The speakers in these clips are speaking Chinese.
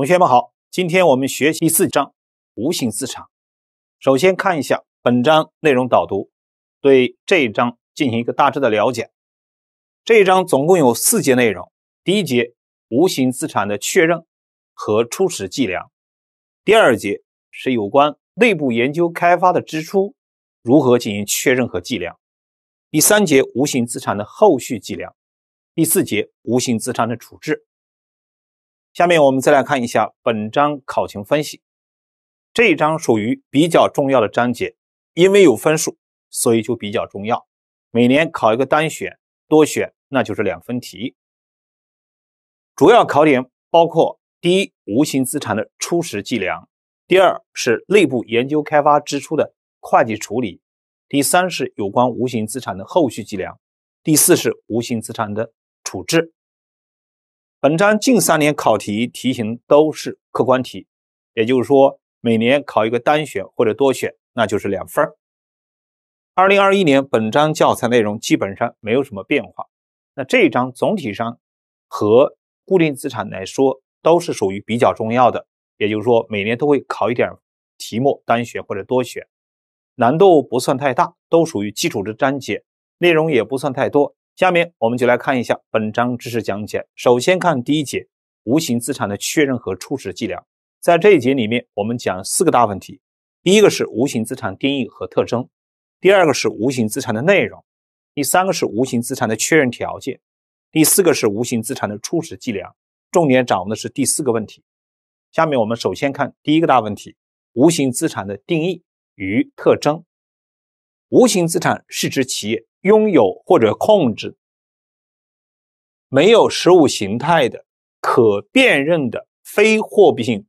同学们好，今天我们学习第四章无形资产。首先看一下本章内容导读，对这一章进行一个大致的了解。这一章总共有四节内容。第一节无形资产的确认和初始计量；第二节是有关内部研究开发的支出如何进行确认和计量；第三节无形资产的后续计量；第四节无形资产的处置。下面我们再来看一下本章考情分析。这一章属于比较重要的章节，因为有分数，所以就比较重要。每年考一个单选、多选，那就是两分题。主要考点包括：第一，无形资产的初始计量；第二，是内部研究开发支出的会计处理；第三，是有关无形资产的后续计量；第四，是无形资产的处置。本章近三年考题题型都是客观题，也就是说每年考一个单选或者多选，那就是两分。二零二一年本章教材内容基本上没有什么变化。那这一章总体上和固定资产来说都是属于比较重要的，也就是说每年都会考一点题目，单选或者多选，难度不算太大，都属于基础的章节，内容也不算太多。下面我们就来看一下本章知识讲解。首先看第一节无形资产的确认和初始计量。在这一节里面，我们讲四个大问题：第一个是无形资产定义和特征；第二个是无形资产的内容；第三个是无形资产的确认条件；第四个是无形资产的初始计量。重点掌握的是第四个问题。下面我们首先看第一个大问题：无形资产的定义与特征。无形资产是指企业拥有或者控制、没有实物形态的、可辨认的非货币性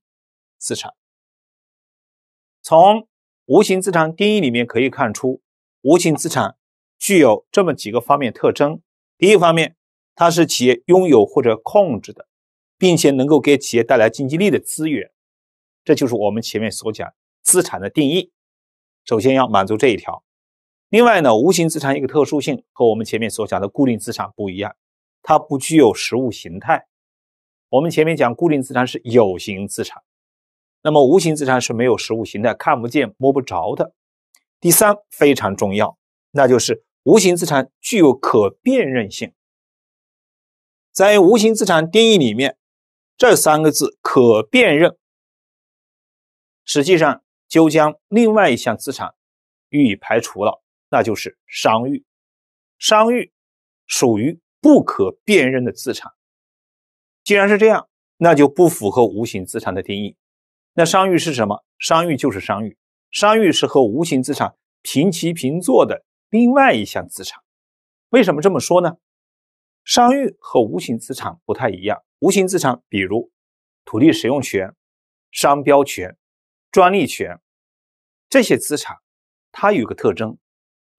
资产。从无形资产定义里面可以看出，无形资产具有这么几个方面特征：第一方面，它是企业拥有或者控制的，并且能够给企业带来经济力的资源，这就是我们前面所讲资产的定义，首先要满足这一条。另外呢，无形资产一个特殊性和我们前面所讲的固定资产不一样，它不具有实物形态。我们前面讲固定资产是有形资产，那么无形资产是没有实物形态、看不见摸不着的。第三，非常重要，那就是无形资产具有可辨认性。在无形资产定义里面，这三个字“可辨认”，实际上就将另外一项资产予以排除了。那就是商誉，商誉属于不可辨认的资产。既然是这样，那就不符合无形资产的定义。那商誉是什么？商誉就是商誉，商誉是和无形资产平起平坐的另外一项资产。为什么这么说呢？商誉和无形资产不太一样。无形资产比如土地使用权、商标权、专利权这些资产，它有一个特征。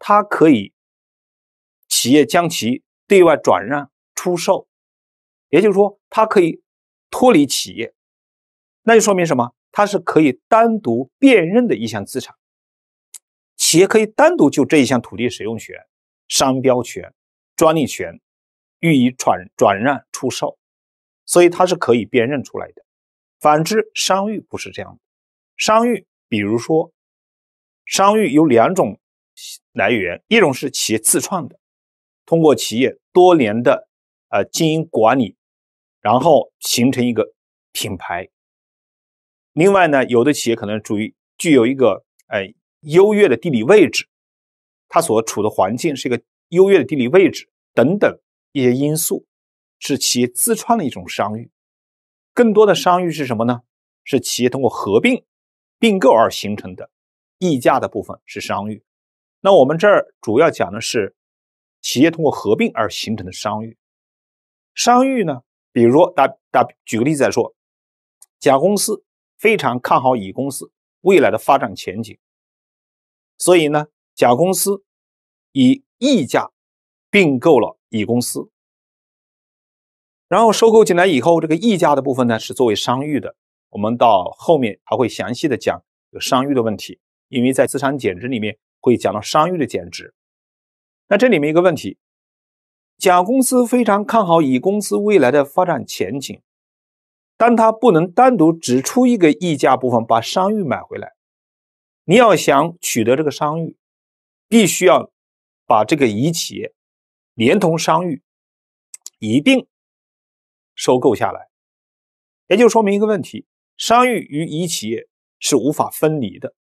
它可以，企业将其对外转让出售，也就是说，它可以脱离企业，那就说明什么？它是可以单独辨认的一项资产。企业可以单独就这一项土地使用权、商标权、专利权予以转转让出售，所以它是可以辨认出来的。反之，商誉不是这样的。商誉，比如说，商誉有两种。来源一种是企业自创的，通过企业多年的呃经营管理，然后形成一个品牌。另外呢，有的企业可能处于具有一个呃优越的地理位置，它所处的环境是一个优越的地理位置等等一些因素，是企业自创的一种商誉。更多的商誉是什么呢？是企业通过合并并购而形成的溢价的部分是商誉。那我们这儿主要讲的是企业通过合并而形成的商誉。商誉呢，比如说大大举个例子来说，甲公司非常看好乙公司未来的发展前景，所以呢，甲公司以溢价并购了乙公司。然后收购进来以后，这个溢价的部分呢是作为商誉的。我们到后面还会详细的讲这个商誉的问题，因为在资产减值里面。会讲到商誉的减值。那这里面一个问题，甲公司非常看好乙公司未来的发展前景，但他不能单独只出一个溢价部分把商誉买回来。你要想取得这个商誉，必须要把这个乙企业连同商誉一并收购下来。也就说明一个问题：商誉与乙企业是无法分离的。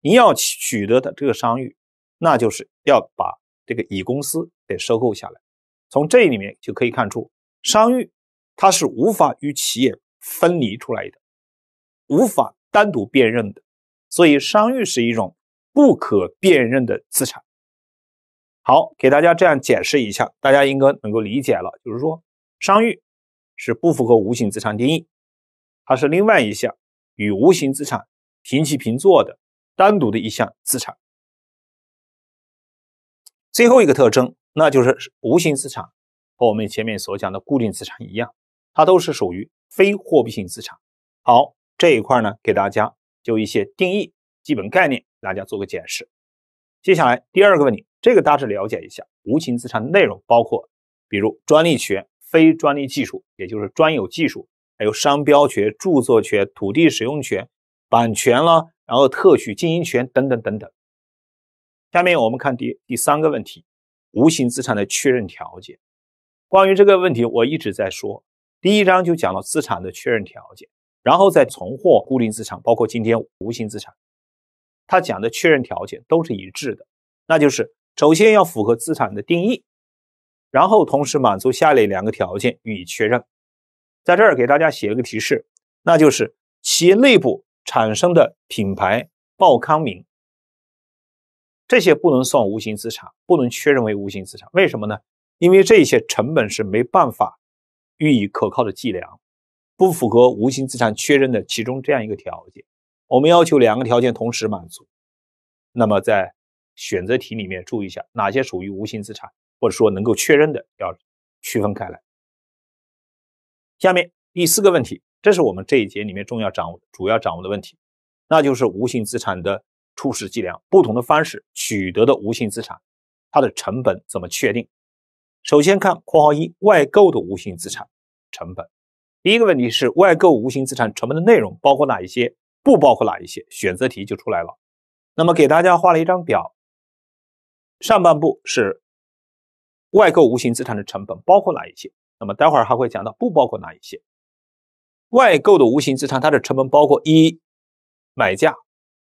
你要取得的这个商誉，那就是要把这个乙公司给收购下来。从这里面就可以看出，商誉它是无法与企业分离出来的，无法单独辨认的，所以商誉是一种不可辨认的资产。好，给大家这样解释一下，大家应该能够理解了。就是说，商誉是不符合无形资产定义，它是另外一项与无形资产平起平坐的。单独的一项资产。最后一个特征，那就是无形资产和我们前面所讲的固定资产一样，它都是属于非货币性资产。好，这一块呢，给大家就一些定义、基本概念，给大家做个解释。接下来第二个问题，这个大致了解一下无形资产内容，包括比如专利权、非专利技术，也就是专有技术，还有商标权、著作权、土地使用权。版权了，然后特许经营权等等等等。下面我们看第第三个问题：无形资产的确认条件。关于这个问题，我一直在说，第一章就讲了资产的确认条件，然后再重获固定资产，包括今天无形资产，他讲的确认条件都是一致的，那就是首先要符合资产的定义，然后同时满足下列两个条件予以确认。在这儿给大家写了个提示，那就是企业内部。产生的品牌、报刊名，这些不能算无形资产，不能确认为无形资产。为什么呢？因为这些成本是没办法予以可靠的计量，不符合无形资产确认的其中这样一个条件。我们要求两个条件同时满足。那么在选择题里面注意一下，哪些属于无形资产，或者说能够确认的，要区分开来。下面第四个问题。这是我们这一节里面重要掌握、主要掌握的问题，那就是无形资产的初始计量，不同的方式取得的无形资产，它的成本怎么确定？首先看（括号一）外购的无形资产成本。第一个问题是外购无形资产成本的内容包括哪一些，不包括哪一些？选择题就出来了。那么给大家画了一张表，上半部是外购无形资产的成本包括哪一些，那么待会儿还会讲到不包括哪一些。外购的无形资产，它的成本包括一买价，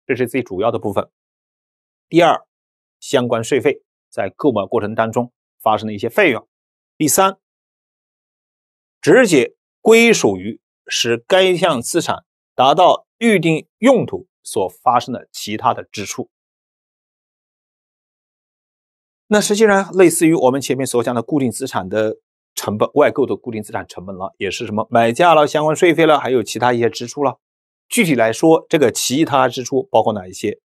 这是最主要的部分；第二，相关税费，在购买过程当中发生的一些费用；第三，直接归属于使该项资产达到预定用途所发生的其他的支出。那实际上，类似于我们前面所讲的固定资产的。成本外购的固定资产成本了，也是什么买价了、相关税费了，还有其他一些支出了。具体来说，这个其他支出包括哪一些？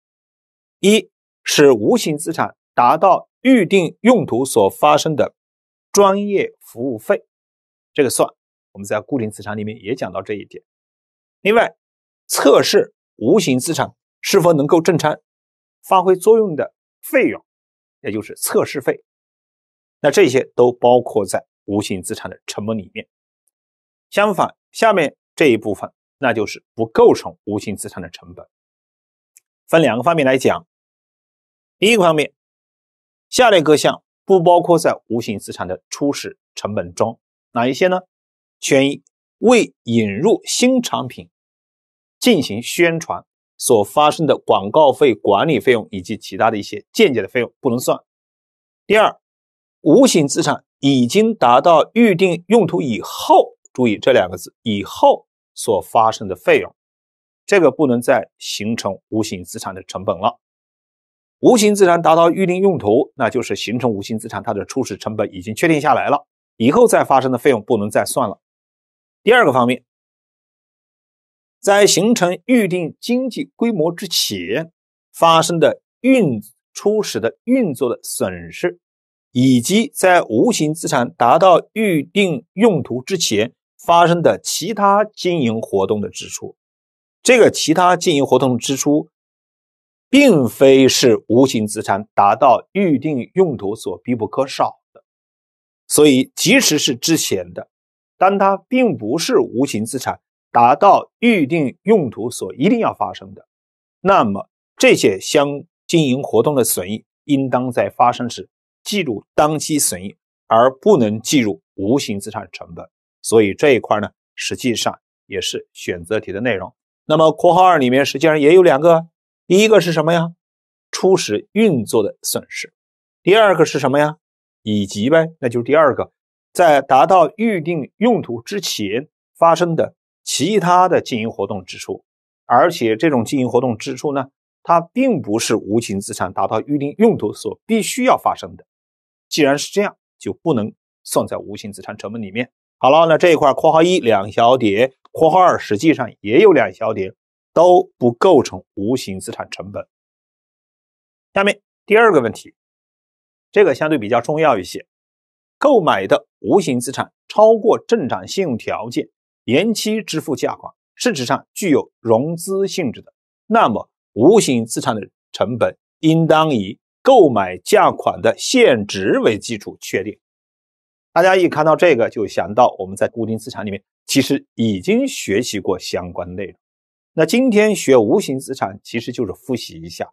一是无形资产达到预定用途所发生的专业服务费，这个算我们在固定资产里面也讲到这一点。另外，测试无形资产是否能够正常发挥作用的费用，也就是测试费，那这些都包括在。无形资产的成本里面，相反，下面这一部分，那就是不构成无形资产的成本。分两个方面来讲，第一个方面，下列各项不包括在无形资产的初始成本中，哪一些呢？选一，为引入新产品进行宣传所发生的广告费、管理费用以及其他的一些间接的费用不能算。第二，无形资产。已经达到预定用途以后，注意这两个字“以后”所发生的费用，这个不能再形成无形资产的成本了。无形资产达到预定用途，那就是形成无形资产，它的初始成本已经确定下来了，以后再发生的费用不能再算了。第二个方面，在形成预定经济规模之前发生的运初始的运作的损失。以及在无形资产达到预定用途之前发生的其他经营活动的支出，这个其他经营活动支出，并非是无形资产达到预定用途所必不可少的，所以即使是之前的，但它并不是无形资产达到预定用途所一定要发生的，那么这些相经营活动的损益，应当在发生时。计入当期损益，而不能计入无形资产成本。所以这一块呢，实际上也是选择题的内容。那么括号二里面实际上也有两个，第一个是什么呀？初始运作的损失。第二个是什么呀？以及呗，那就是第二个，在达到预定用途之前发生的其他的经营活动支出，而且这种经营活动支出呢，它并不是无形资产达到预定用途所必须要发生的。既然是这样，就不能算在无形资产成本里面。好了，那这一块括号一两小点，括号二实际上也有两小点，都不构成无形资产成本。下面第二个问题，这个相对比较重要一些。购买的无形资产超过正常信用条件，延期支付价款，实质上具有融资性质的，那么无形资产的成本应当以。购买价款的现值为基础确定。大家一看到这个，就想到我们在固定资产里面其实已经学习过相关内容。那今天学无形资产，其实就是复习一下。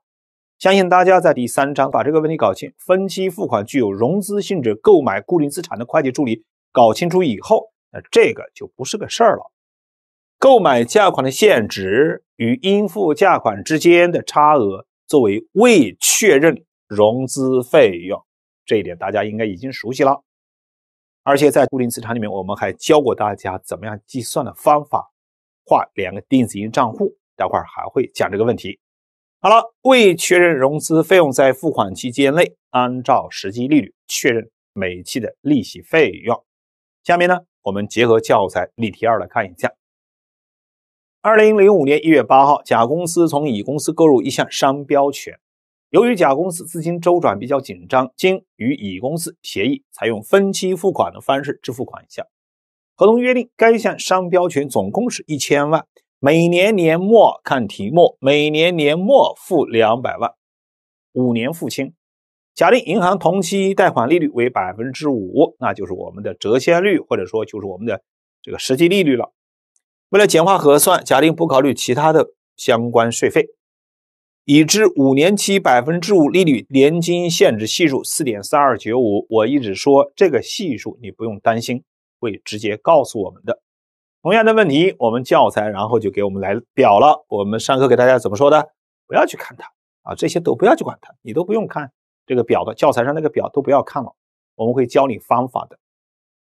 相信大家在第三章把这个问题搞清，分期付款具有融资性质，购买固定资产的会计处理搞清楚以后，那这个就不是个事儿了。购买价款的现值与应付价款之间的差额，作为未确认。融资费用这一点大家应该已经熟悉了，而且在固定资产里面，我们还教过大家怎么样计算的方法，画两个电子型账户，待会儿还会讲这个问题。好了，未确认融资费用在付款期间内，按照实际利率确认每期的利息费用。下面呢，我们结合教材例题二来看一下。二零零五年一月八号，甲公司从乙公司购入一项商标权。由于甲公司资金周转比较紧张，经与乙公司协议，采用分期付款的方式支付款项。合同约定，该项商标权总共是一千万，每年年末看题目，每年年末付两百万，五年付清。假定银行同期贷款利率为百分之五，那就是我们的折现率，或者说就是我们的这个实际利率了。为了简化核算，假定不考虑其他的相关税费。已知五年期百分之五利率年金现值系数四点三二九五，我一直说这个系数你不用担心，会直接告诉我们的。同样的问题，我们教材然后就给我们来表了。我们上课给大家怎么说的？不要去看它啊，这些都不要去管它，你都不用看这个表的，教材上那个表都不要看了。我们会教你方法的。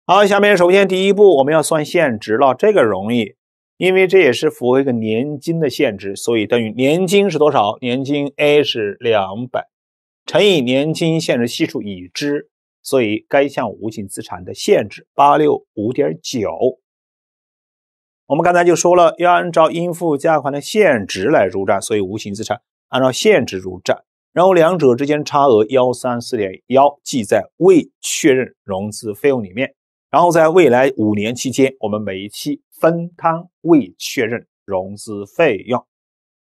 好，下面首先第一步我们要算现值了，这个容易。因为这也是符合一个年金的限制，所以等于年金是多少？年金 A 是两百，乘以年金限制系数已知，所以该项无形资产的限制八六五点九。我们刚才就说了，要按照应付价款的现值来入账，所以无形资产按照现值入账，然后两者之间差额幺三四点幺记在未确认融资费用里面。然后，在未来五年期间，我们每一期分摊未确认融资费用。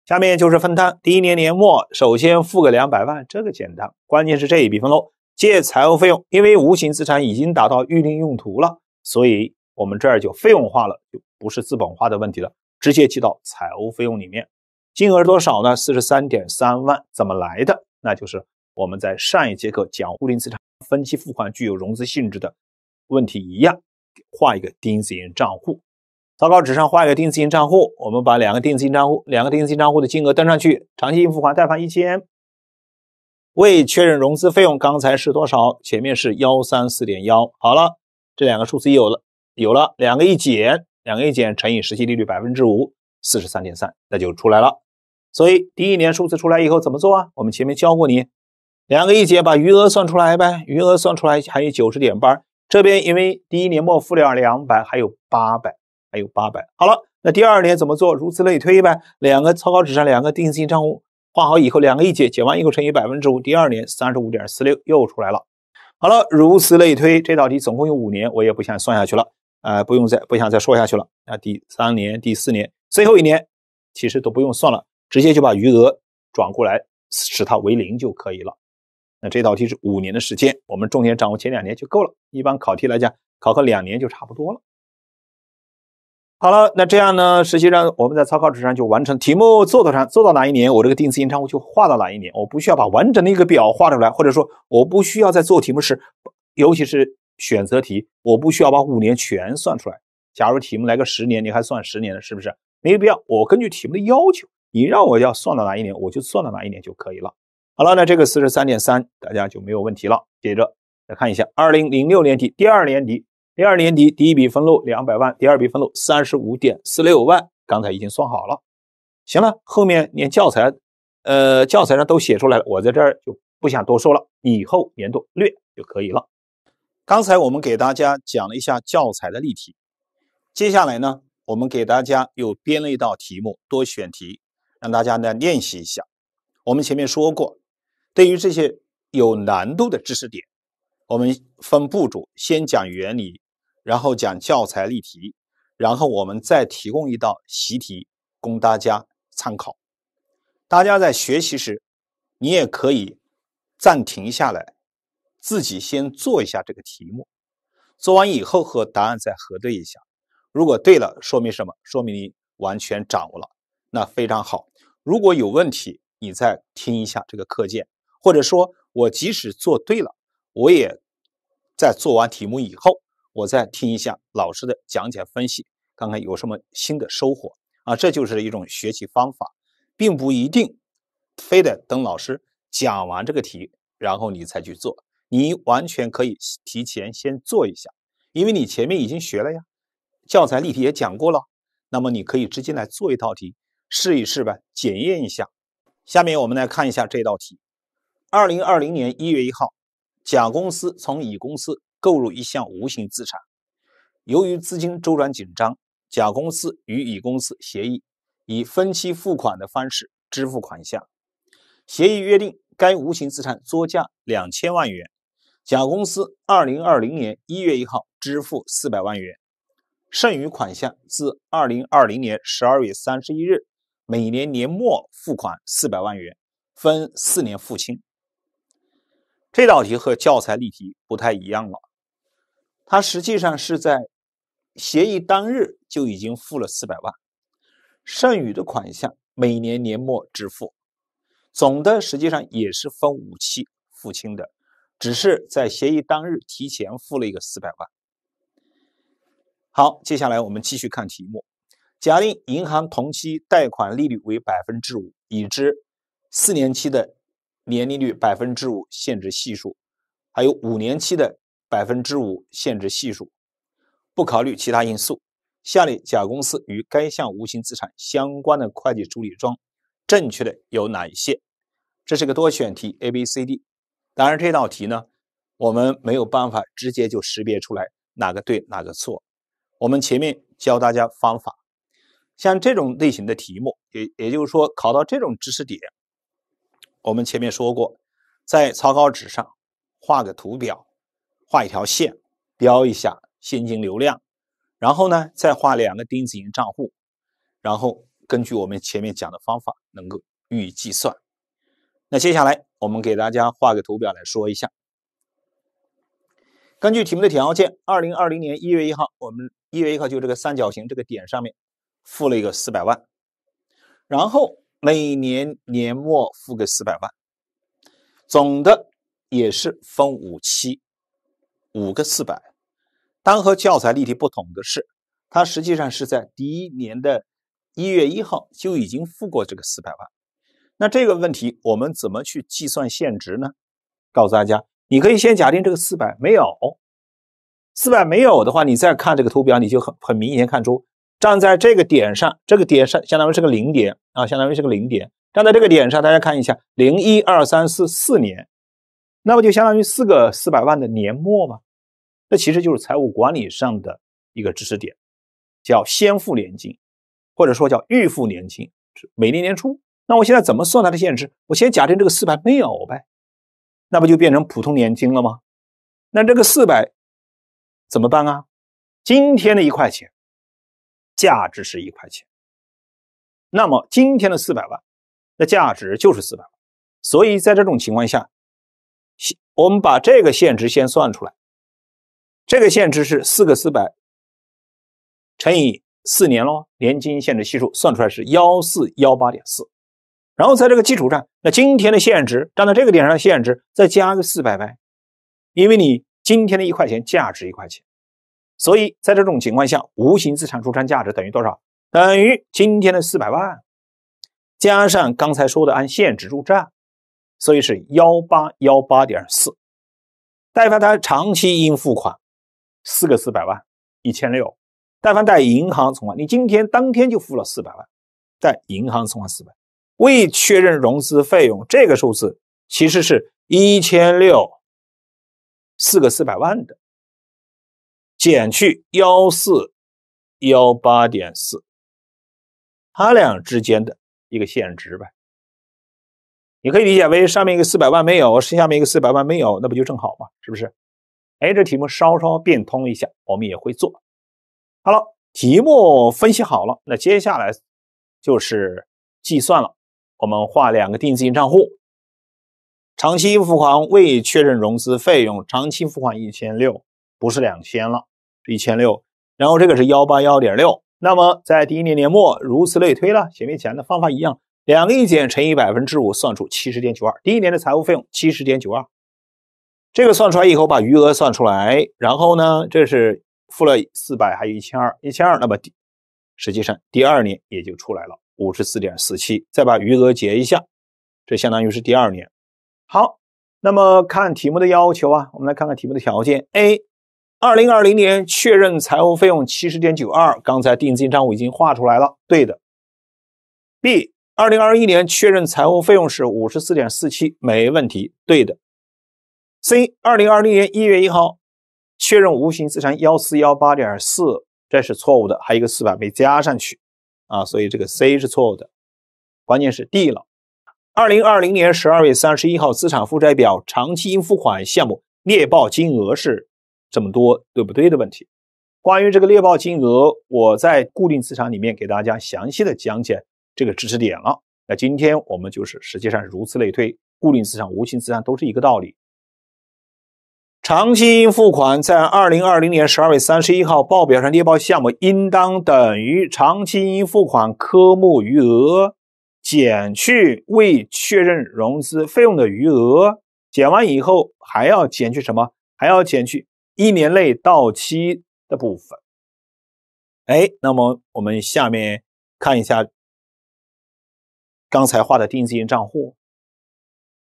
下面就是分摊。第一年年末，首先付个两百万，这个简单。关键是这一笔分喽，借财务费用，因为无形资产已经达到预定用途了，所以我们这儿就费用化了，就不是资本化的问题了，直接记到财务费用里面。金额多少呢？四十三点三万。怎么来的？那就是我们在上一节课讲，固定资产分期付款具有融资性质的。问题一样，画一个定资金账户，草稿纸上画一个定资金账户。我们把两个定资金账户、两个定资金账户的金额登上去。长期应付款贷款一千，未确认融资费用刚才是多少？前面是幺三四点幺。好了，这两个数字有了，有了两个一减，两个一减乘以实际利率百分之五，四十三点三，那就出来了。所以第一年数字出来以后怎么做啊？我们前面教过你，两个一减，把余额算出来呗。余额算出来还有九十点八。这边因为第一年末付了两百，还有八百，还有八百。好了，那第二年怎么做？如此类推呗。两个草稿纸上两个定性账户画好以后，两个一减，减完以后乘以百分之五。第二年三十五点四六又出来了。好了，如此类推，这道题总共有五年，我也不想算下去了。呃，不用再不想再说下去了。那第三年、第四年、最后一年，其实都不用算了，直接就把余额转过来，使它为零就可以了。这道题是五年的时间，我们重点掌握前两年就够了。一般考题来讲，考核两年就差不多了。好了，那这样呢？实际上我们在草稿纸上就完成题目，做到上做到哪一年，我这个定值延长我就画到哪一年。我不需要把完整的一个表画出来，或者说我不需要在做题目时，尤其是选择题，我不需要把五年全算出来。假如题目来个十年，你还算十年的，是不是？没必要。我根据题目的要求，你让我要算到哪一年，我就算到哪一年就可以了。好了，那这个四十三点三，大家就没有问题了。接着再看一下，二零零六年底、第二年底、第二年底第一笔分录两百万，第二笔分录三十五点四六万，刚才已经算好了。行了，后面连教材，呃，教材上都写出来了，我在这儿就不想多说了，以后年度略就可以了。刚才我们给大家讲了一下教材的例题，接下来呢，我们给大家又编了一道题目，多选题，让大家呢练习一下。我们前面说过。对于这些有难度的知识点，我们分步骤先讲原理，然后讲教材例题，然后我们再提供一道习题供大家参考。大家在学习时，你也可以暂停下来，自己先做一下这个题目。做完以后和答案再核对一下，如果对了，说明什么？说明你完全掌握了，那非常好。如果有问题，你再听一下这个课件。或者说，我即使做对了，我也在做完题目以后，我再听一下老师的讲解分析，看看有什么新的收获啊。这就是一种学习方法，并不一定非得等老师讲完这个题，然后你才去做。你完全可以提前先做一下，因为你前面已经学了呀，教材例题也讲过了，那么你可以直接来做一道题，试一试呗，检验一下。下面我们来看一下这道题。二零二零年一月一号，甲公司从乙公司购入一项无形资产。由于资金周转紧张，甲公司与乙公司协议，以分期付款的方式支付款项。协议约定，该无形资产作价两千万元，甲公司二零二零年一月一号支付四百万元，剩余款项自二零二零年十二月三十一日每年年末付款四百万元，分四年付清。这道题和教材例题不太一样了，它实际上是在协议当日就已经付了四百万，剩余的款项每年年末支付，总的实际上也是分五期付清的，只是在协议当日提前付了一个四百万。好，接下来我们继续看题目，假定银行同期贷款利率为百分之五，已知四年期的。年利率百分之五，限制系数；还有五年期的百分之五限制系数，不考虑其他因素。下列甲公司与该项无形资产相关的会计处理中正确的有哪一些？这是个多选题，A、B、C、D。当然，这道题呢，我们没有办法直接就识别出来哪个对，哪个错。我们前面教大家方法，像这种类型的题目，也也就是说考到这种知识点。我们前面说过，在草稿纸上画个图表，画一条线，标一下现金流量，然后呢，再画两个钉子型账户，然后根据我们前面讲的方法，能够予以计算。那接下来我们给大家画个图表来说一下。根据题目的条件，二零二零年一月一号，我们一月一号就这个三角形这个点上面付了一个四百万，然后。每年年末付个四百万，总的也是分五期，五个四百。单和教材例题不同的是，它实际上是在第一年的一月一号就已经付过这个四百万。那这个问题我们怎么去计算现值呢？告诉大家，你可以先假定这个四百没有，四百没有的话，你再看这个图表，你就很很明显看出。站在这个点上，这个点上相当于是个零点啊，相当于是个零点。站在这个点上，大家看一下，零一二三四四年，那不就相当于四个四百万的年末吗？这其实就是财务管理上的一个知识点，叫先付年金，或者说叫预付年金。每年年初，那我现在怎么算它的现值？我先假定这个四百没有呗，那不就变成普通年金了吗？那这个四百怎么办啊？今天的一块钱。价值是一块钱，那么今天的四百万，那价值就是四百万。所以在这种情况下，我们把这个现值先算出来，这个现值是四个四百乘以四年咯，年均现值系数算出来是幺四幺八点四，然后在这个基础上，那今天的现值站在这个点上现值再加个四百呗，因为你今天的一块钱价值一块钱。所以在这种情况下，无形资产入账价值等于多少？等于今天的四百万加上刚才说的按现值入账，所以是幺八幺八点四。贷他它长期应付款四个四百万一千六，但凡贷银行存款，你今天当天就付了四百万，贷银行存款四百，未确认融资费用这个数字其实是一千六四个四百万的。减去幺四幺八点四，它俩之间的一个现值呗。你可以理解为上面一个四百万没有，剩下面一个四百万没有，那不就正好吗？是不是？哎，这题目稍稍变通一下，我们也会做。好了，题目分析好了，那接下来就是计算了。我们画两个定资金账户，长期应付款未确认融资费用，长期付款一千六。不是两千了，是一千六，然后这个是幺八幺点六。那么在第一年年末，如此类推了，前面讲的方法一样，两个亿减乘以百分之五，算出七十点九二。第一年的财务费用七十点九二，这个算出来以后，把余额算出来，然后呢，这是付了四百，还有一千二，一千二。那么第实际上第二年也就出来了五十四点四七，再把余额结一下，这相当于是第二年。好，那么看题目的要求啊，我们来看看题目的条件 A。二零二零年确认财务费用七十点九二，刚才定金账户已经画出来了，对的。B，二零二一年确认财务费用是五十四点四七，没问题，对的。C，二零二零年一月一号确认无形资产幺四幺八点四，这是错误的，还有一个四百没加上去啊，所以这个 C 是错误的。关键是 D 了，二零二零年十二月三十一号资产负债表长期应付款项目列报金额是。这么多对不对的问题？关于这个列报金额，我在固定资产里面给大家详细的讲解这个知识点了。那今天我们就是实际上如此类推，固定资产、无形资产都是一个道理。长期应付款在二零二零年十二月三十一号报表上列报项目，应当等于长期应付款科目余额减去未确认融资费用的余额，减完以后还要减去什么？还要减去。一年内到期的部分，哎，那么我们下面看一下刚才画的定金账户，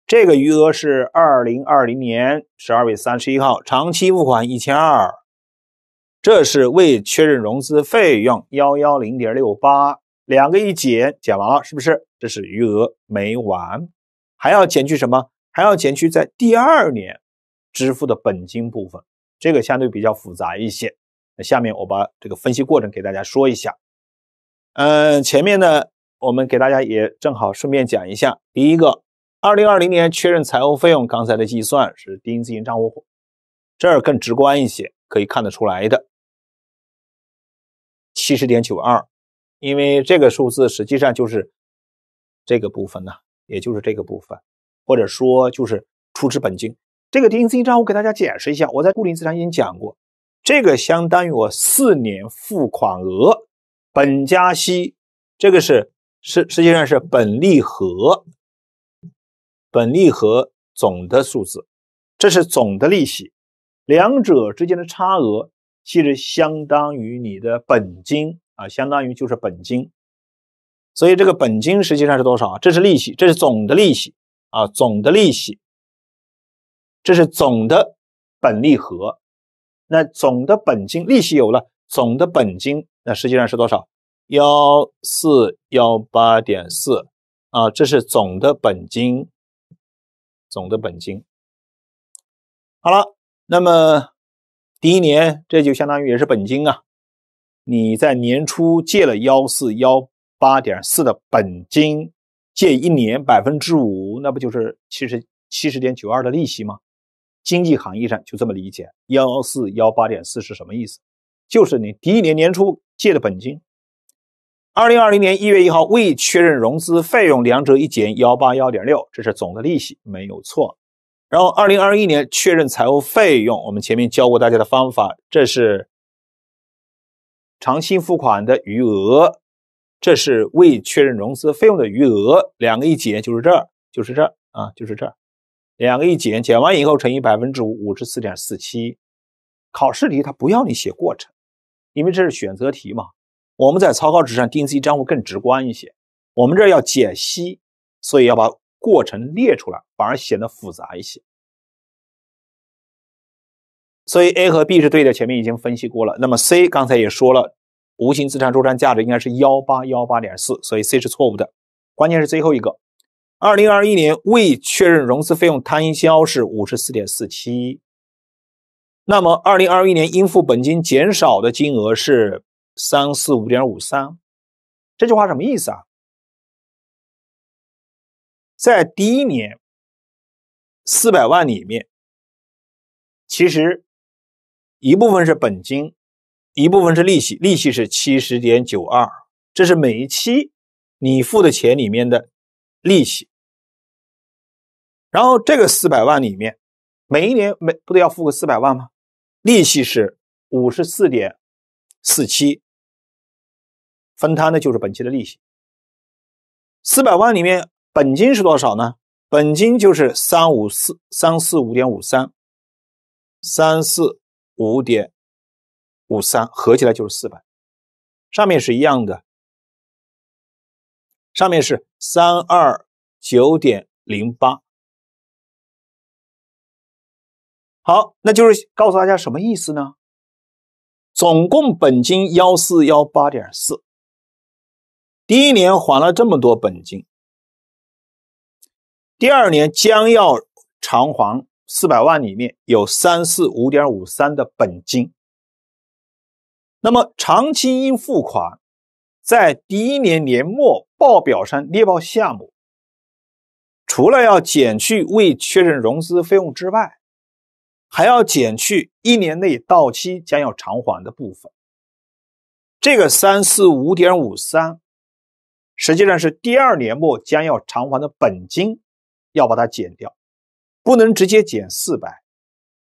这个余额是二零二零年十二月三十一号，长期付款一千二，这是未确认融资费用幺幺零点六八，两个一减，减完了是不是？这是余额没完，还要减去什么？还要减去在第二年支付的本金部分。这个相对比较复杂一些，那下面我把这个分析过程给大家说一下。嗯，前面呢，我们给大家也正好顺便讲一下，第一个，二零二零年确认财务费用，刚才的计算是音字型账户，这儿更直观一些，可以看得出来的七十点九二，因为这个数字实际上就是这个部分呢，也就是这个部分，或者说就是初始本金。这个定资产，我给大家解释一下。我在固定资产已经讲过，这个相当于我四年付款额本加息，这个是是实际上是本利和，本利和总的数字，这是总的利息，两者之间的差额其实相当于你的本金啊，相当于就是本金，所以这个本金实际上是多少？这是利息，这是总的利息啊，总的利息。这是总的本利和，那总的本金利息有了，总的本金那实际上是多少？幺四幺八点四啊，这是总的本金，总的本金。好了，那么第一年这就相当于也是本金啊，你在年初借了幺四幺八点四的本金，借一年百分之五，那不就是七十七十点九二的利息吗？经济含义上就这么理解，幺四幺八点四是什么意思？就是你第一年年初借的本金，二零二零年一月一号未确认融资费用，两者一减幺八幺点六，这是总的利息，没有错。然后二零二一年确认财务费用，我们前面教过大家的方法，这是长期付款的余额，这是未确认融资费用的余额，两个一减就是这儿，就是这儿啊，就是这儿。两个一减，减完以后乘以百分之五，五十四点四七。考试题它不要你写过程，因为这是选择题嘛。我们在草稿纸上定这些账户更直观一些。我们这要解析，所以要把过程列出来，反而显得复杂一些。所以 A 和 B 是对的，前面已经分析过了。那么 C 刚才也说了，无形资产账转价值应该是幺八幺八点四，所以 C 是错误的。关键是最后一个。二零二一年未确认融资费用摊销是五十四点四七，那么二零二一年应付本金减少的金额是三四五点五三，这句话什么意思啊？在第一年四百万里面，其实一部分是本金，一部分是利息，利息是七十点九二，这是每一期你付的钱里面的利息。然后这个四百万里面，每一年每不得要付个四百万吗？利息是五十四点四七，分摊的就是本期的利息。四百万里面本金是多少呢？本金就是三五四三四五点五三三四五点五三，合起来就是四百。上面是一样的，上面是三二九点零八。好，那就是告诉大家什么意思呢？总共本金幺四幺八点四，第一年还了这么多本金，第二年将要偿还四百万里面有三四五点五三的本金，那么长期应付款在第一年年末报表上列报项目，除了要减去未确认融资费用之外。还要减去一年内到期将要偿还的部分，这个三四五点五三，实际上是第二年末将要偿还的本金，要把它减掉，不能直接减四百，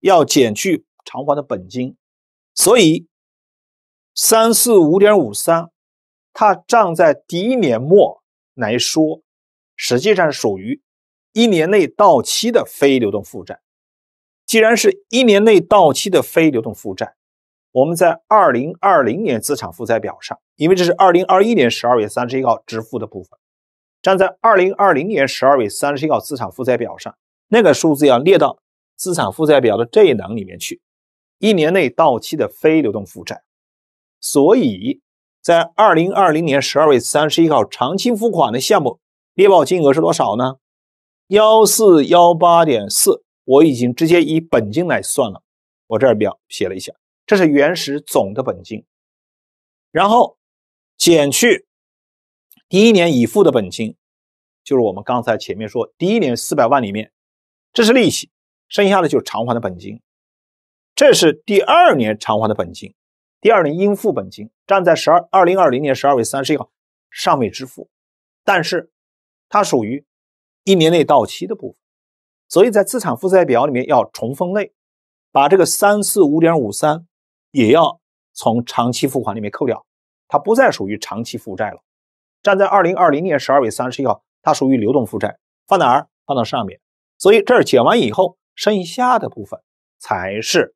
要减去偿还的本金，所以三四五点五三，它站在第一年末来说，实际上属于一年内到期的非流动负债。既然是一年内到期的非流动负债，我们在二零二零年资产负债表上，因为这是二零二一年十二月三十一号支付的部分，站在二零二零年十二月三十一号资产负债表上，那个数字要列到资产负债表的这一栏里面去，一年内到期的非流动负债，所以在二零二零年十二月三十一号长期付款的项目列报金额是多少呢？幺四幺八点四。我已经直接以本金来算了，我这儿表写了一下，这是原始总的本金，然后减去第一年已付的本金，就是我们刚才前面说第一年四百万里面，这是利息，剩下的就是偿还的本金，这是第二年偿还的本金，第二年应付本金站在十二二零二零年十二月三十一号尚未支付，但是它属于一年内到期的部分。所以在资产负债表里面要重分类，把这个三四五点五三也要从长期付款里面扣掉，它不再属于长期负债了。站在二零二零年十二月三十一号，它属于流动负债，放哪儿？放到上面。所以这儿减完以后，剩下的部分才是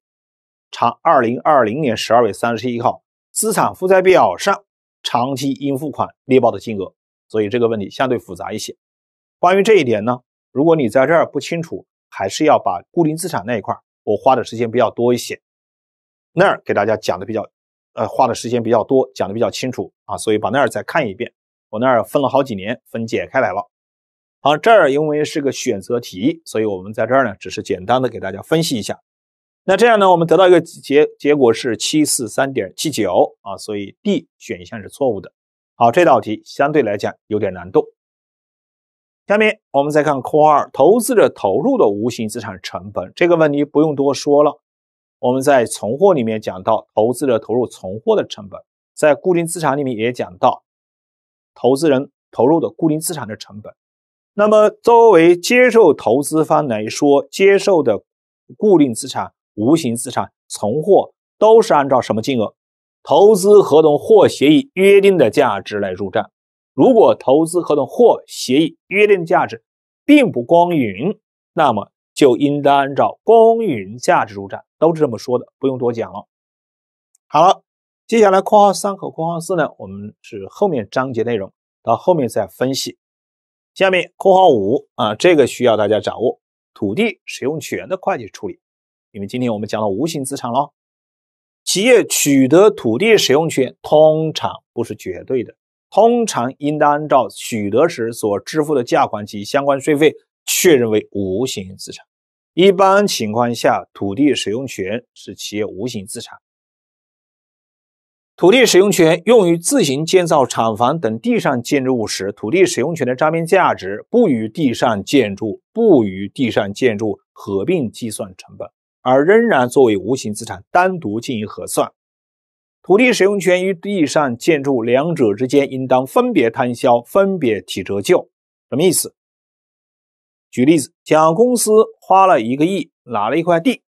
长二零二零年十二月三十一号资产负债表上长期应付款列报的金额。所以这个问题相对复杂一些。关于这一点呢？如果你在这儿不清楚，还是要把固定资产那一块儿，我花的时间比较多一些，那儿给大家讲的比较，呃，花的时间比较多，讲的比较清楚啊，所以把那儿再看一遍。我那儿分了好几年分解开来了。好，这儿因为是个选择题，所以我们在这儿呢只是简单的给大家分析一下。那这样呢，我们得到一个结结果是七四三点七九啊，所以 D 选项是错误的。好，这道题相对来讲有点难度。下面我们再看括二，投资者投入的无形资产成本这个问题不用多说了。我们在存货里面讲到投资者投入存货的成本，在固定资产里面也讲到投资人投入的固定资产的成本。那么作为接受投资方来说，接受的固定资产、无形资产、存货都是按照什么金额？投资合同或协议约定的价值来入账。如果投资合同或协议约定价值并不公允，那么就应当按照公允价值入账，都是这么说的，不用多讲了。好了，接下来括号三和括号四呢，我们是后面章节内容，到后面再分析。下面括号五啊，这个需要大家掌握土地使用权的会计处理，因为今天我们讲到无形资产了，企业取得土地使用权通常不是绝对的。通常应当按照取得时所支付的价款及相关税费确认为无形资产。一般情况下，土地使用权是企业无形资产。土地使用权用于自行建造厂房等地上建筑物时，土地使用权的账面价值不与地上建筑不与地上建筑合并计算成本，而仍然作为无形资产单独进行核算。土地使用权与地上建筑两者之间应当分别摊销、分别提折旧，什么意思？举例子，甲公司花了一个亿拿了一块地，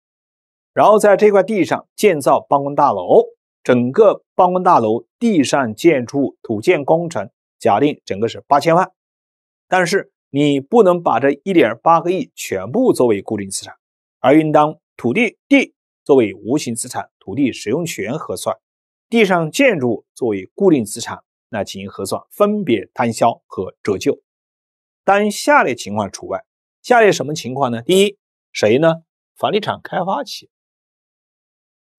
然后在这块地上建造办公大楼，整个办公大楼地上建筑土建工程，假定整个是八千万，但是你不能把这一点八个亿全部作为固定资产，而应当土地地作为无形资产，土地使用权核算。地上建筑作为固定资产来进行核算，分别摊销和折旧。当下列情况除外，下列什么情况呢？第一，谁呢？房地产开发企业。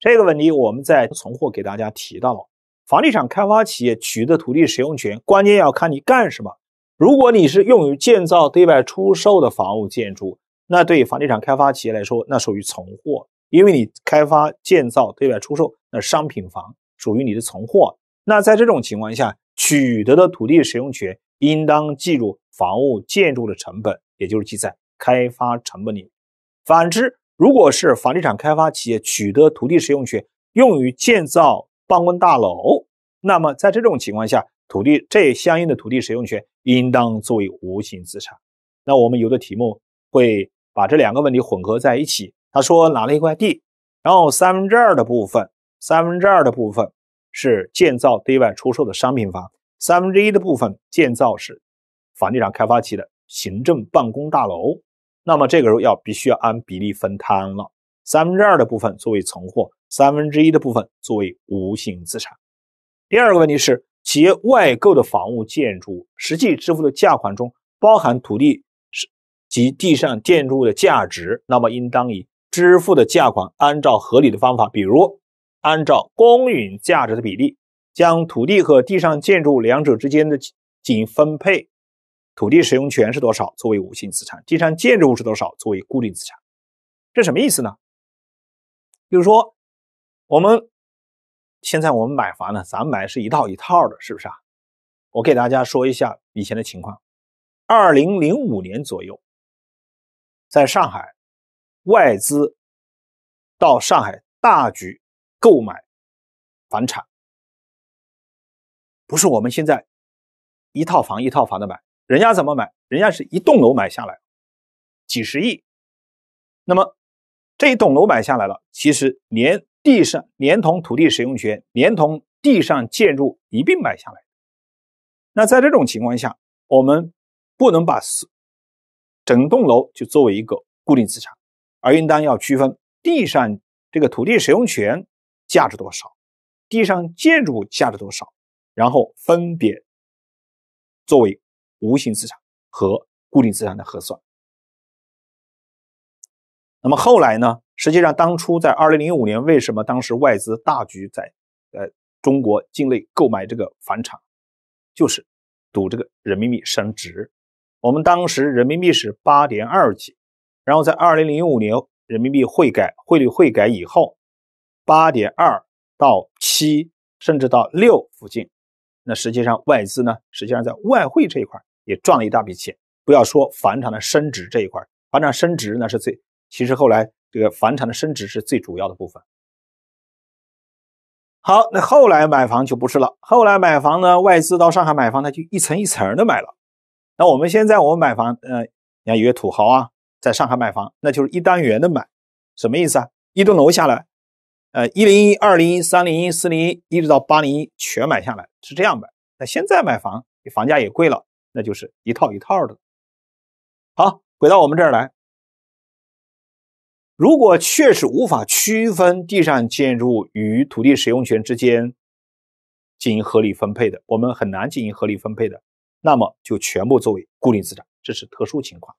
这个问题我们在存货给大家提到了。房地产开发企业取得土地使用权，关键要看你干什么。如果你是用于建造对外出售的房屋建筑，那对房地产开发企业来说，那属于存货，因为你开发建造对外出售那商品房。属于你的存货，那在这种情况下取得的土地使用权应当计入房屋建筑的成本，也就是记在开发成本里。反之，如果是房地产开发企业取得土地使用权用于建造办公大楼，那么在这种情况下，土地这相应的土地使用权应当作为无形资产。那我们有的题目会把这两个问题混合在一起，他说拿了一块地，然后三分之二的部分，三分之二的部分。是建造对外出售的商品房，三分之一的部分建造是房地产开发企业的行政办公大楼，那么这个时候要必须要按比例分摊了。三分之二的部分作为存货，三分之一的部分作为无形资产。第二个问题是，企业外购的房屋建筑实际支付的价款中包含土地及地上建筑物的价值，那么应当以支付的价款按照合理的方法，比如。按照公允价值的比例，将土地和地上建筑两者之间的进行分配，土地使用权是多少作为无形资产，地上建筑物是多少作为固定资产，这什么意思呢？比如说，我们现在我们买房呢，咱买是一套一套的，是不是啊？我给大家说一下以前的情况，二零零五年左右，在上海，外资到上海大举。购买房产不是我们现在一套房一套房的买，人家怎么买？人家是一栋楼买下来，几十亿。那么这一栋楼买下来了，其实连地上连同土地使用权，连同地上建筑一并买下来。那在这种情况下，我们不能把整栋楼就作为一个固定资产，而应当要区分地上这个土地使用权。价值多少？地上建筑物价值多少？然后分别作为无形资产和固定资产的核算。那么后来呢？实际上，当初在二零零五年，为什么当时外资大举在呃中国境内购买这个房产，就是赌这个人民币升值。我们当时人民币是八点二几，然后在二零零五年人民币汇改汇率汇改以后。八点二到七，甚至到六附近，那实际上外资呢，实际上在外汇这一块也赚了一大笔钱。不要说房产的升值这一块，房产升值呢是最，其实后来这个房产的升值是最主要的部分。好，那后来买房就不是了。后来买房呢，外资到上海买房，他就一层一层的买了。那我们现在我们买房，呃，你看有些土豪啊，在上海买房，那就是一单元的买，什么意思啊？一栋楼下来。呃，一零一、二零一、三零一、四零一，一直到八零一，全买下来是这样的，那现在买房，你房价也贵了，那就是一套一套的。好，回到我们这儿来。如果确实无法区分地上建筑物与土地使用权之间进行合理分配的，我们很难进行合理分配的，那么就全部作为固定资产，这是特殊情况。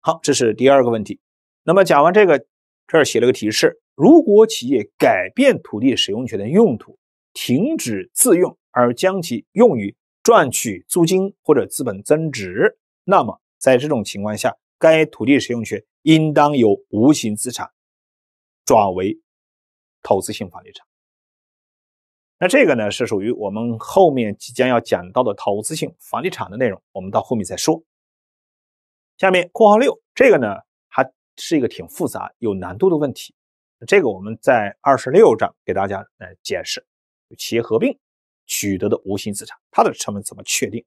好，这是第二个问题。那么讲完这个，这儿写了个提示。如果企业改变土地使用权的用途，停止自用而将其用于赚取租金或者资本增值，那么在这种情况下，该土地使用权应当由无形资产转为投资性房地产。那这个呢，是属于我们后面即将要讲到的投资性房地产的内容，我们到后面再说。下面括号六，这个呢，还是一个挺复杂、有难度的问题。这个我们在二十六章给大家来解释，企业合并取得的无形资产，它的成本怎么确定？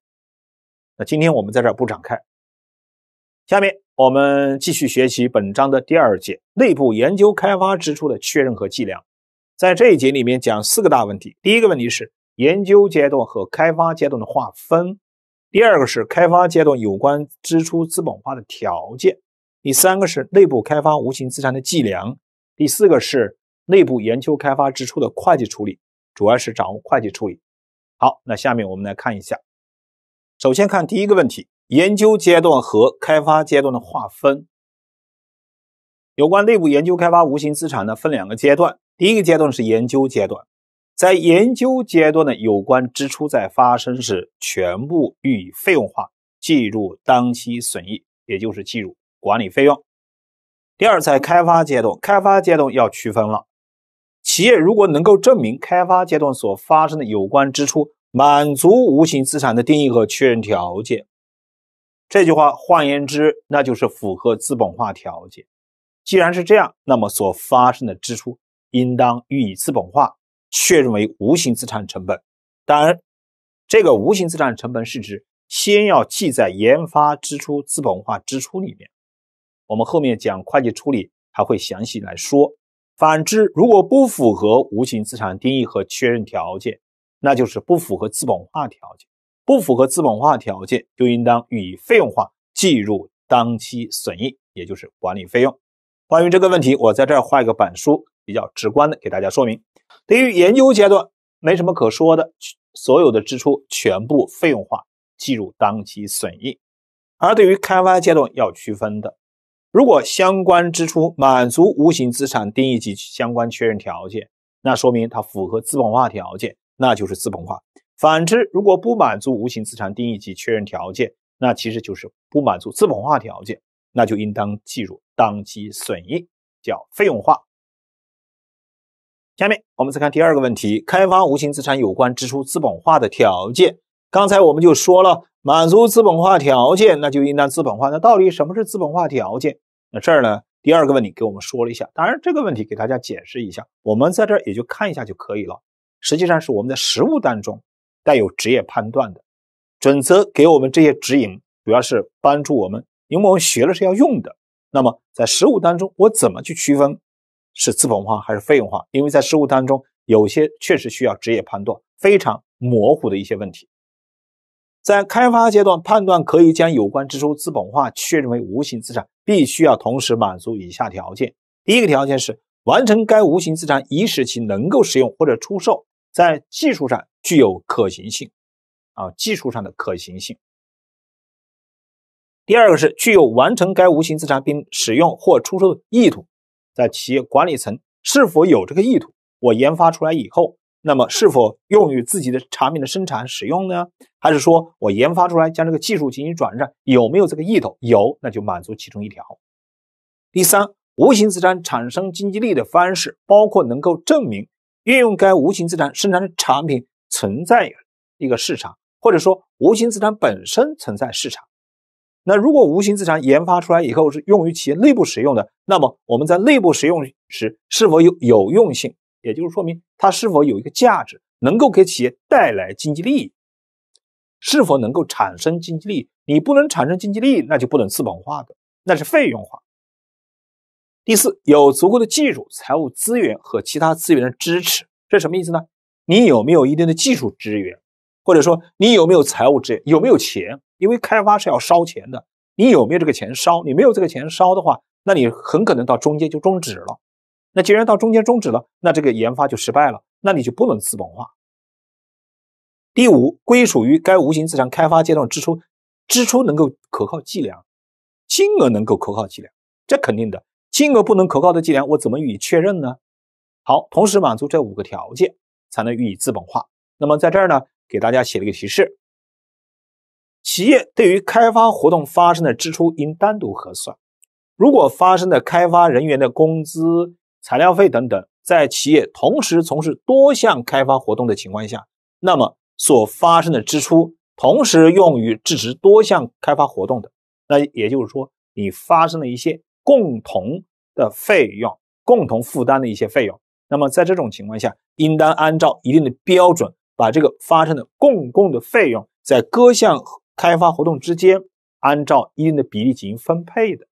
那今天我们在这不展开，下面我们继续学习本章的第二节，内部研究开发支出的确认和计量。在这一节里面讲四个大问题，第一个问题是研究阶段和开发阶段的划分，第二个是开发阶段有关支出资本化的条件，第三个是内部开发无形资产的计量。第四个是内部研究开发支出的会计处理，主要是掌握会计处理。好，那下面我们来看一下，首先看第一个问题，研究阶段和开发阶段的划分。有关内部研究开发无形资产呢，分两个阶段，第一个阶段是研究阶段，在研究阶段的有关支出在发生时全部予以费用化，计入当期损益，也就是计入管理费用。第二，在开发阶段，开发阶段要区分了。企业如果能够证明开发阶段所发生的有关支出满足无形资产的定义和确认条件，这句话换言之，那就是符合资本化条件。既然是这样，那么所发生的支出应当予以资本化，确认为无形资产成本。当然，这个无形资产成本是指先要记在研发支出、资本化支出里面。我们后面讲会计处理还会详细来说。反之，如果不符合无形资产定义和确认条件，那就是不符合资本化条件。不符合资本化条件，就应当予以费用化，计入当期损益，也就是管理费用。关于这个问题，我在这儿画一个板书，比较直观的给大家说明。对于研究阶段，没什么可说的，所有的支出全部费用化，计入当期损益。而对于开发阶段，要区分的。如果相关支出满足无形资产定义及相关确认条件，那说明它符合资本化条件，那就是资本化。反之，如果不满足无形资产定义及确认条件，那其实就是不满足资本化条件，那就应当计入当期损益，叫费用化。下面我们再看第二个问题：开发无形资产有关支出资本化的条件。刚才我们就说了，满足资本化条件，那就应当资本化。那到底什么是资本化条件？这儿呢，第二个问题给我们说了一下。当然，这个问题给大家解释一下，我们在这儿也就看一下就可以了。实际上是我们的实务当中带有职业判断的准则给我们这些指引，主要是帮助我们，因为我们学了是要用的。那么在实务当中，我怎么去区分是资本化还是费用化？因为在实务当中，有些确实需要职业判断，非常模糊的一些问题。在开发阶段，判断可以将有关支出资本化，确认为无形资产，必须要同时满足以下条件：第一个条件是，完成该无形资产以使其能够使用或者出售，在技术上具有可行性，啊，技术上的可行性；第二个是，具有完成该无形资产并使用或出售的意图，在企业管理层是否有这个意图？我研发出来以后。那么，是否用于自己的产品的生产使用呢？还是说我研发出来，将这个技术进行转让，有没有这个意头？有，那就满足其中一条。第三，无形资产产生经济力的方式，包括能够证明运用该无形资产生产的产品存在一个市场，或者说无形资产本身存在市场。那如果无形资产研发出来以后是用于企业内部使用的，那么我们在内部使用时是否有有用性？也就是说明。它是否有一个价值，能够给企业带来经济利益？是否能够产生经济利益？你不能产生经济利益，那就不能资本化的，那是费用化。第四，有足够的技术、财务资源和其他资源的支持，这什么意思呢？你有没有一定的技术资源，或者说你有没有财务资源？有没有钱？因为开发是要烧钱的，你有没有这个钱烧？你没有这个钱烧的话，那你很可能到中间就终止了。那既然到中间终止了，那这个研发就失败了，那你就不能资本化。第五，归属于该无形资产开发阶段支出，支出能够可靠计量，金额能够可靠计量，这肯定的。金额不能可靠的计量，我怎么予以确认呢？好，同时满足这五个条件，才能予以资本化。那么在这儿呢，给大家写了一个提示：企业对于开发活动发生的支出，应单独核算。如果发生的开发人员的工资，材料费等等，在企业同时从事多项开发活动的情况下，那么所发生的支出同时用于支持多项开发活动的，那也就是说，你发生了一些共同的费用，共同负担的一些费用。那么，在这种情况下，应当按照一定的标准，把这个发生的共共的费用在各项开发活动之间按照一定的比例进行分配的，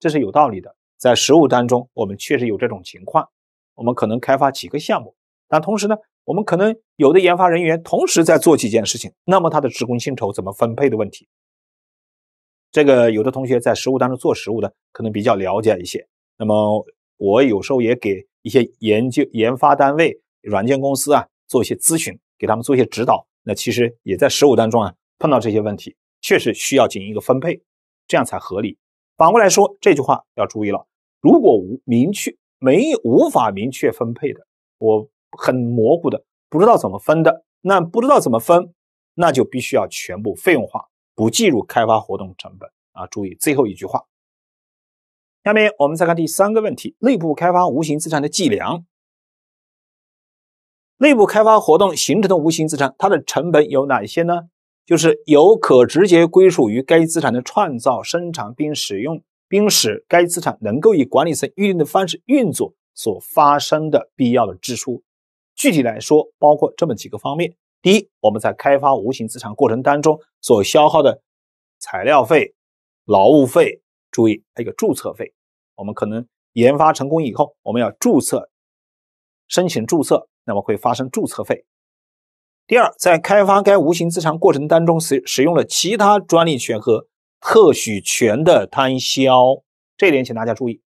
这是有道理的。在实务当中，我们确实有这种情况，我们可能开发几个项目，但同时呢，我们可能有的研发人员同时在做几件事情，那么他的职工薪酬怎么分配的问题，这个有的同学在实务当中做实务的可能比较了解一些。那么我有时候也给一些研究、研发单位、软件公司啊做一些咨询，给他们做一些指导。那其实也在实务当中啊碰到这些问题，确实需要进行一个分配，这样才合理。反过来说这句话要注意了，如果无明确、没无法明确分配的，我很模糊的不知道怎么分的，那不知道怎么分，那就必须要全部费用化，不计入开发活动成本啊！注意最后一句话。下面我们再看第三个问题：内部开发无形资产的计量。内部开发活动形成的无形资产，它的成本有哪些呢？就是由可直接归属于该资产的创造、生产并使用，并使该资产能够以管理层预定的方式运作所发生的必要的支出。具体来说，包括这么几个方面：第一，我们在开发无形资产过程当中所消耗的材料费、劳务费；注意，还有一个注册费。我们可能研发成功以后，我们要注册，申请注册，那么会发生注册费。第二，在开发该无形资产过程当中使使用了其他专利权和特许权的摊销，这点请大家注意。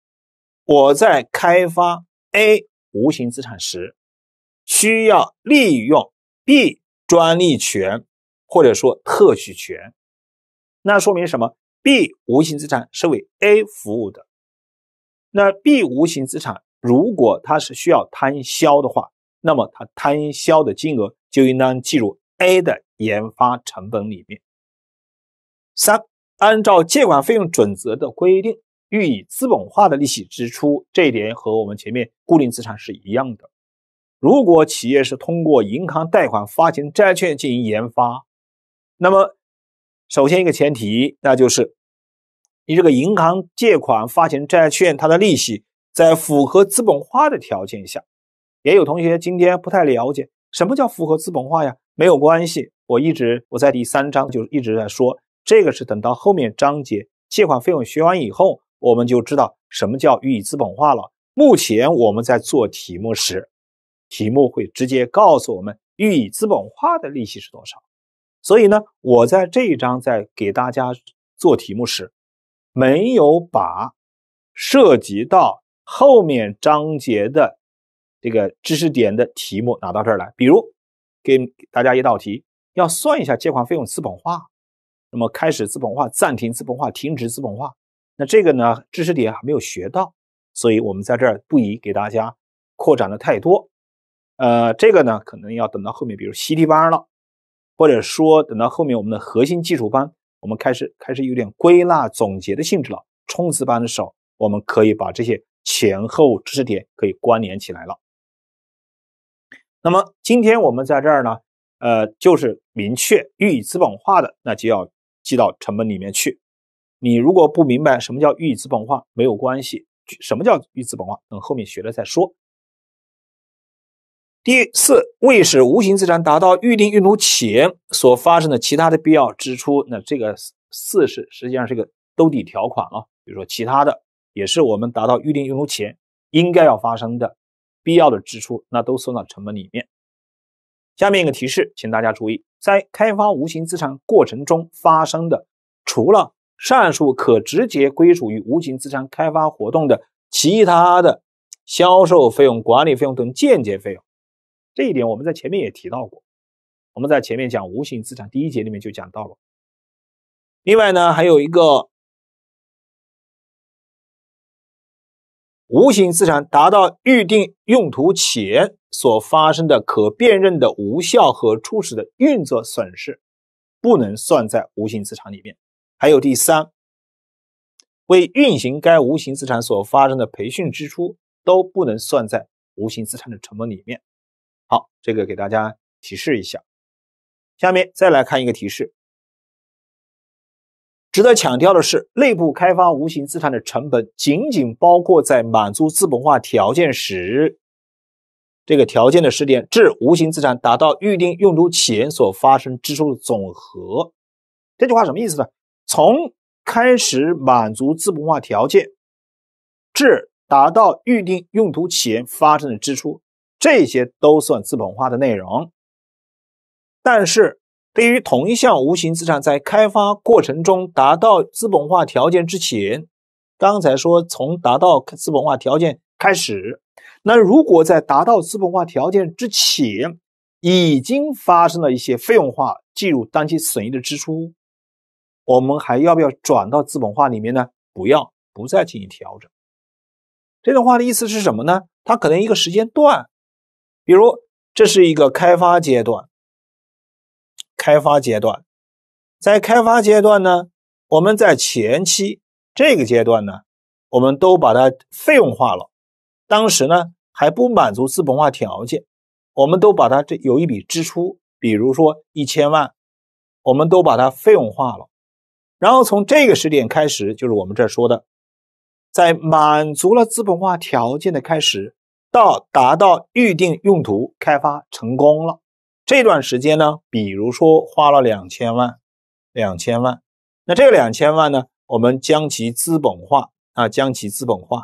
我在开发 A 无形资产时，需要利用 B 专利权或者说特许权，那说明什么？B 无形资产是为 A 服务的。那 B 无形资产如果它是需要摊销的话，那么它摊销的金额。就应当计入 A 的研发成本里面。三，按照借款费用准则的规定，予以资本化的利息支出，这一点和我们前面固定资产是一样的。如果企业是通过银行贷款发行债券进行研发，那么首先一个前提，那就是你这个银行借款发行债券，它的利息在符合资本化的条件下，也有同学今天不太了解。什么叫符合资本化呀？没有关系，我一直我在第三章就一直在说，这个是等到后面章节借款费用学完以后，我们就知道什么叫予以资本化了。目前我们在做题目时，题目会直接告诉我们予以资本化的利息是多少。所以呢，我在这一章在给大家做题目时，没有把涉及到后面章节的。这个知识点的题目拿到这儿来，比如给大家一道题，要算一下借款费用资本化，那么开始资本化、暂停资本化、停止资本化，那这个呢知识点还没有学到，所以我们在这儿不宜给大家扩展的太多。呃，这个呢可能要等到后面，比如习题班了，或者说等到后面我们的核心技术班，我们开始开始有点归纳总结的性质了，冲刺班的时候，我们可以把这些前后知识点可以关联起来了。那么今天我们在这儿呢，呃，就是明确予以资本化的，那就要记到成本里面去。你如果不明白什么叫予以资本化，没有关系，什么叫予以资本化，等后面学了再说。第四，为使无形资产达到预定用途前所发生的其他的必要支出，那这个四是实际上是个兜底条款啊，比如说其他的也是我们达到预定用途前应该要发生的。必要的支出，那都算到成本里面。下面一个提示，请大家注意，在开发无形资产过程中发生的，除了上述可直接归属于无形资产开发活动的，其他的销售费用、管理费用等间接费用，这一点我们在前面也提到过，我们在前面讲无形资产第一节里面就讲到了。另外呢，还有一个。无形资产达到预定用途前所发生的可辨认的无效和初始的运作损失，不能算在无形资产里面。还有第三，为运行该无形资产所发生的培训支出都不能算在无形资产的成本里面。好，这个给大家提示一下。下面再来看一个提示。值得强调的是，内部开发无形资产的成本，仅仅包括在满足资本化条件时，这个条件的时点至无形资产达到预定用途前所发生支出的总和。这句话什么意思呢？从开始满足资本化条件至达到预定用途前发生的支出，这些都算资本化的内容。但是，对于同一项无形资产在开发过程中达到资本化条件之前，刚才说从达到资本化条件开始，那如果在达到资本化条件之前已经发生了一些费用化计入当期损益的支出，我们还要不要转到资本化里面呢？不要，不再进行调整。这段话的意思是什么呢？它可能一个时间段，比如这是一个开发阶段。开发阶段，在开发阶段呢，我们在前期这个阶段呢，我们都把它费用化了。当时呢还不满足资本化条件，我们都把它这有一笔支出，比如说一千万，我们都把它费用化了。然后从这个时点开始，就是我们这说的，在满足了资本化条件的开始，到达到预定用途，开发成功了。这段时间呢，比如说花了两千万，两千万，那这个两千万呢，我们将其资本化啊，将其资本化。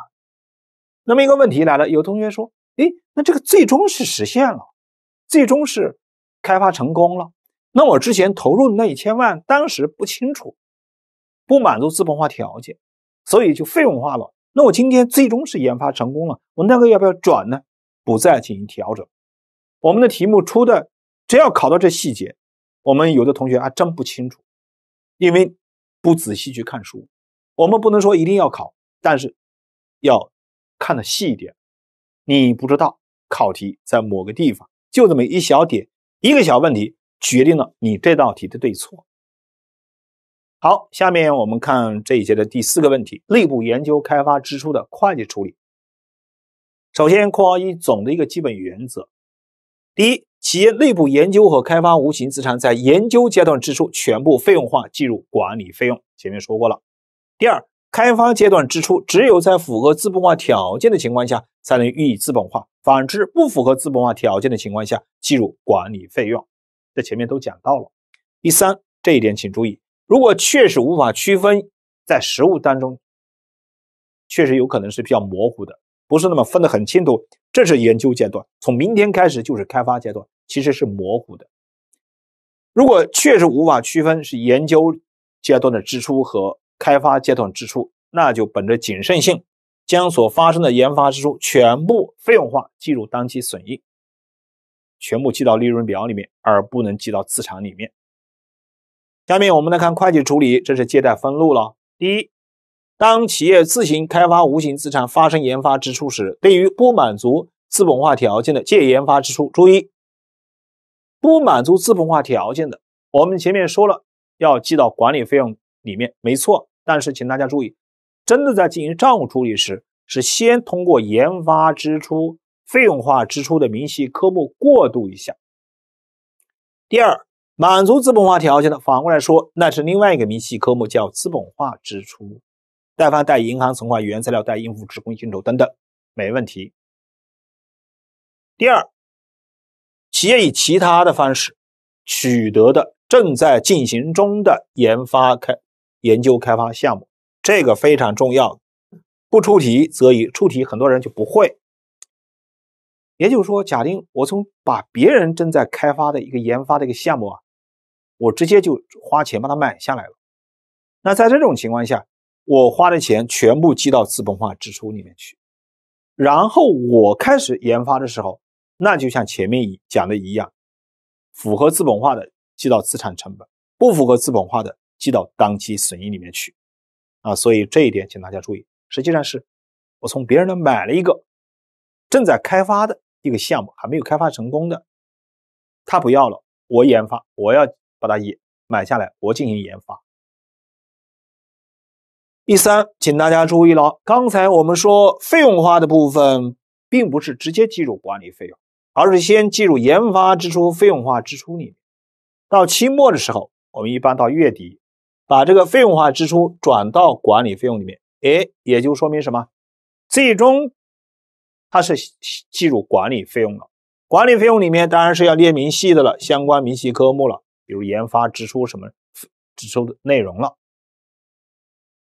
那么一个问题来了，有同学说，诶，那这个最终是实现了，最终是开发成功了。那我之前投入的那一千万，当时不清楚，不满足资本化条件，所以就费用化了。那我今天最终是研发成功了，我那个要不要转呢？不再进行调整。我们的题目出的。只要考到这细节，我们有的同学还真不清楚，因为不仔细去看书。我们不能说一定要考，但是要看的细一点。你不知道考题在某个地方就这么一小点，一个小问题决定了你这道题的对错。好，下面我们看这一节的第四个问题：内部研究开发支出的会计处理。首先，括号一总的一个基本原则，第一。企业内部研究和开发无形资产，在研究阶段支出全部费用化计入管理费用。前面说过了。第二，开发阶段支出只有在符合资本化条件的情况下，才能予以资本化；反之，不符合资本化条件的情况下，计入管理费用。这前面都讲到了。第三，这一点请注意，如果确实无法区分，在实物当中，确实有可能是比较模糊的，不是那么分得很清楚。这是研究阶段，从明天开始就是开发阶段。其实是模糊的。如果确实无法区分是研究阶段的支出和开发阶段支出，那就本着谨慎性，将所发生的研发支出全部费用化，计入当期损益，全部记到利润表里面，而不能记到资产里面。下面我们来看会计处理，这是借贷分录了。第一，当企业自行开发无形资产发生研发支出时，对于不满足资本化条件的借研发支出，注意。不满足资本化条件的，我们前面说了要记到管理费用里面，没错。但是请大家注意，真的在进行账务处理时，是先通过研发支出、费用化支出的明细科目过渡一下。第二，满足资本化条件的，反过来说，那是另外一个明细科目，叫资本化支出，贷方贷银行存款、原材料、贷应付职工薪酬等等，没问题。第二。直接以其他的方式取得的正在进行中的研发开研究开发项目，这个非常重要。不出题则已，出题很多人就不会。也就是说，假定我从把别人正在开发的一个研发的一个项目啊，我直接就花钱把它买下来了。那在这种情况下，我花的钱全部记到资本化支出里面去，然后我开始研发的时候。那就像前面讲的一样，符合资本化的记到资产成本，不符合资本化的记到当期损益里面去。啊，所以这一点请大家注意，实际上是，我从别人那买了一个正在开发的一个项目，还没有开发成功的，他不要了，我研发，我要把它也买下来，我进行研发。第三，请大家注意了，刚才我们说费用化的部分，并不是直接计入管理费用。而是先计入研发支出费用化支出里面，到期末的时候，我们一般到月底，把这个费用化支出转到管理费用里面。哎，也就说明什么？最终它是计入管理费用了。管理费用里面当然是要列明细的了，相关明细科目了，比如研发支出什么支出的内容了。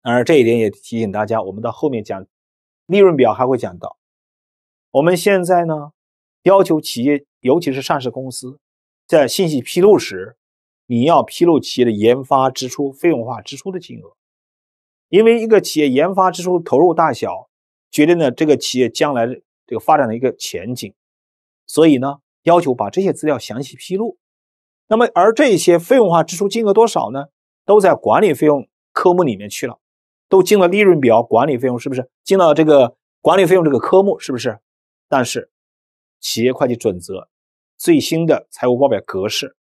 当然，这一点也提醒大家，我们到后面讲利润表还会讲到。我们现在呢？要求企业，尤其是上市公司，在信息披露时，你要披露企业的研发支出费用化支出的金额，因为一个企业研发支出投入大小，决定了这个企业将来这个发展的一个前景。所以呢，要求把这些资料详细披露。那么，而这些费用化支出金额多少呢？都在管理费用科目里面去了，都进了利润表管理费用，是不是进了这个管理费用这个科目？是不是？但是。企业会计准则最新的财务报表格式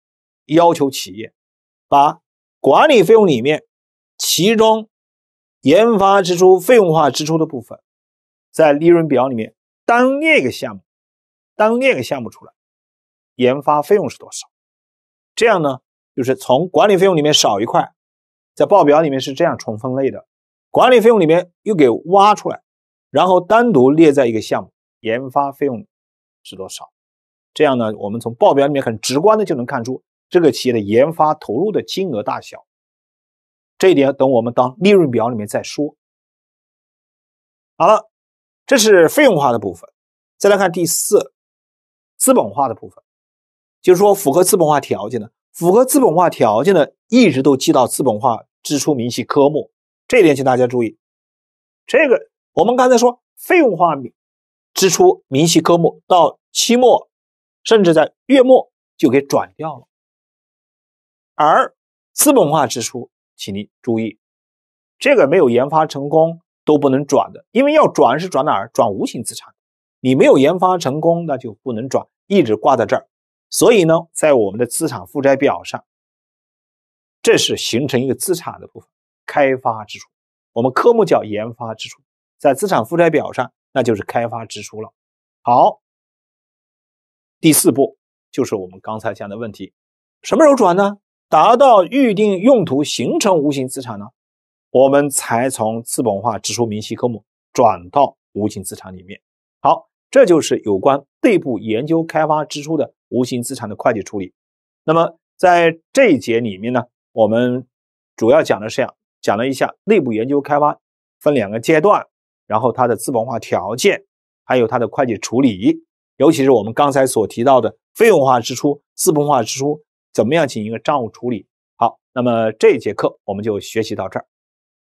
要求企业把管理费用里面其中研发支出费用化支出的部分，在利润表里面单列个项目单列个项目出来，研发费用是多少？这样呢，就是从管理费用里面少一块，在报表里面是这样重分类的，管理费用里面又给挖出来，然后单独列在一个项目研发费用。是多少？这样呢，我们从报表里面很直观的就能看出这个企业的研发投入的金额大小。这一点等我们到利润表里面再说。好了，这是费用化的部分。再来看第四，资本化的部分，就是说符合资本化条件的，符合资本化条件的一直都记到资本化支出明细科目。这一点请大家注意。这个我们刚才说费用化支出明细科目到期末，甚至在月末就给转掉了。而资本化支出，请你注意，这个没有研发成功都不能转的，因为要转是转哪儿？转无形资产。你没有研发成功，那就不能转，一直挂在这儿。所以呢，在我们的资产负债表上，这是形成一个资产的部分，开发支出，我们科目叫研发支出，在资产负债表上。那就是开发支出了。好，第四步就是我们刚才讲的问题，什么时候转呢？达到预定用途形成无形资产呢？我们才从资本化支出明细科目转到无形资产里面。好，这就是有关内部研究开发支出的无形资产的会计处理。那么在这一节里面呢，我们主要讲的这样，讲了一下内部研究开发分两个阶段。然后它的资本化条件，还有它的会计处理，尤其是我们刚才所提到的费用化支出、资本化支出，怎么样进行一个账务处理？好，那么这节课我们就学习到这儿。